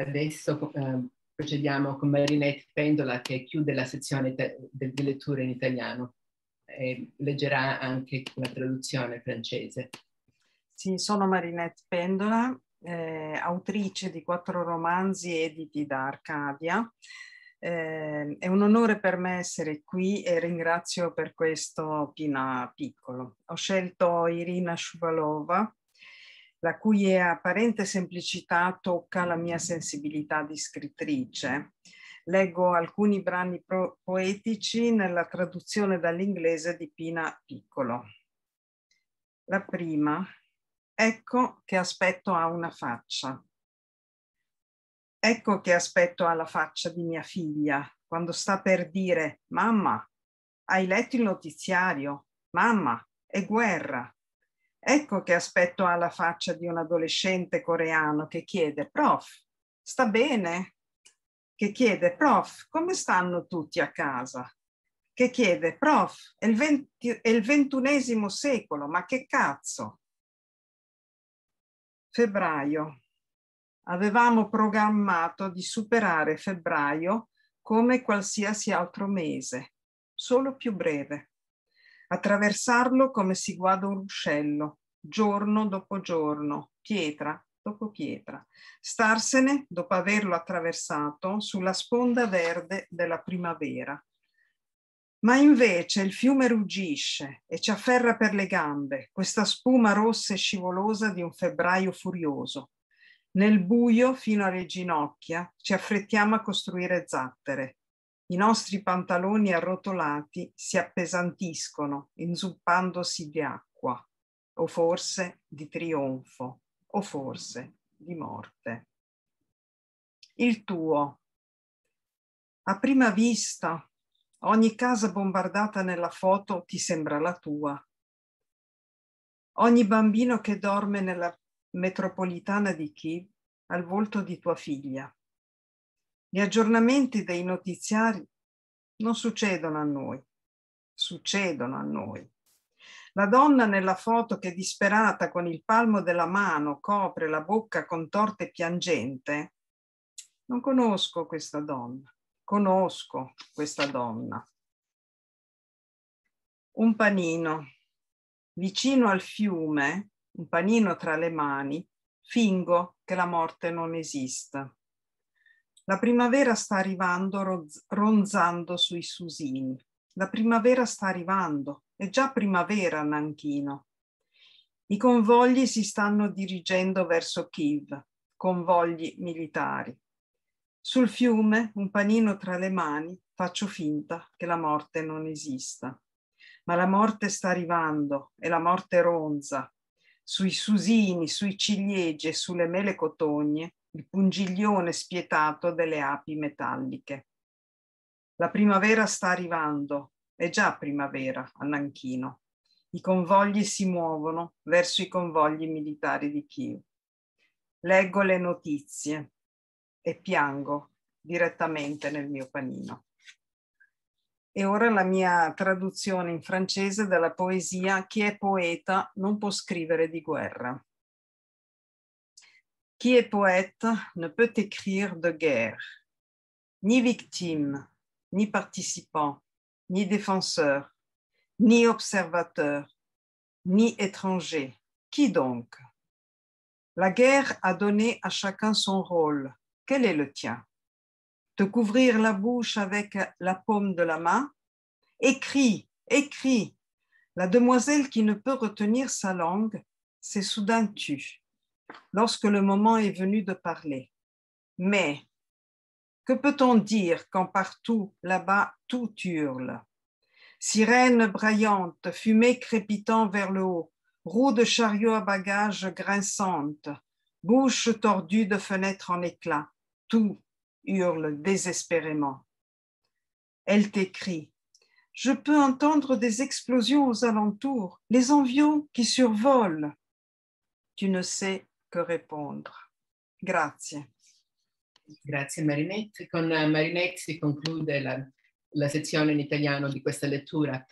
Adesso eh, procediamo con Marinette Pendola che chiude la sezione di lettura in italiano e leggerà anche la traduzione francese. Sì, sono Marinette Pendola, eh, autrice di quattro romanzi editi da Arcadia. Eh, è un onore per me essere qui e ringrazio per questo Pina Piccolo. Ho scelto Irina Shuvalova la cui apparente semplicità tocca la mia sensibilità di scrittrice. Leggo alcuni brani poetici nella traduzione dall'inglese di Pina Piccolo. La prima, ecco che aspetto ha una faccia. Ecco che aspetto ha la faccia di mia figlia quando sta per dire, mamma, hai letto il notiziario? Mamma, è guerra, Ecco che aspetto alla faccia di un adolescente coreano che chiede, prof, sta bene? Che chiede, prof, come stanno tutti a casa? Che chiede, prof, è il ventunesimo secolo, ma che cazzo? Febbraio. Avevamo programmato di superare febbraio come qualsiasi altro mese, solo più breve attraversarlo come si guada un ruscello, giorno dopo giorno, pietra dopo pietra, starsene dopo averlo attraversato sulla sponda verde della primavera. Ma invece il fiume ruggisce e ci afferra per le gambe questa spuma rossa e scivolosa di un febbraio furioso. Nel buio fino alle ginocchia ci affrettiamo a costruire zattere, i nostri pantaloni arrotolati si appesantiscono, inzuppandosi di acqua, o forse di trionfo, o forse di morte. Il tuo. A prima vista, ogni casa bombardata nella foto ti sembra la tua. Ogni bambino che dorme nella metropolitana di Kiev ha il volto di tua figlia. Gli aggiornamenti dei notiziari non succedono a noi, succedono a noi. La donna nella foto che disperata con il palmo della mano copre la bocca contorta e piangente, non conosco questa donna, conosco questa donna. Un panino vicino al fiume, un panino tra le mani, fingo che la morte non esista. La primavera sta arrivando ronzando sui susini. La primavera sta arrivando, è già primavera a Nanchino. I convogli si stanno dirigendo verso Kiev, convogli militari. Sul fiume, un panino tra le mani, faccio finta che la morte non esista. Ma la morte sta arrivando e la morte ronza. Sui susini, sui ciliegi e sulle mele cotogne, il pungiglione spietato delle api metalliche. La primavera sta arrivando, è già primavera a Nanchino. I convogli si muovono verso i convogli militari di Kiev. Leggo le notizie e piango direttamente nel mio panino. E ora la mia traduzione in francese della poesia Chi è poeta non può scrivere di guerra. Qui est poète ne peut écrire de guerre, ni victime, ni participant, ni défenseur, ni observateur, ni étranger. Qui donc La guerre a donné à chacun son rôle. Quel est le tien Te couvrir la bouche avec la paume de la main Écris, écris La demoiselle qui ne peut retenir sa langue s'est soudain tue lorsque le moment est venu de parler. Mais que peut-on dire quand partout là-bas tout hurle sirène brillante, fumée crépitant vers le haut, roues de chariot à bagages grinçantes, bouches tordues de fenêtres en éclats, tout hurle désespérément. Elle t’écrie :« Je peux entendre des explosions aux alentours, les envions qui survolent. Tu ne sais que répondre. Grazie. Grazie Marinette. Con eh, Marinette si conclude la, la sezione in italiano di questa lettura.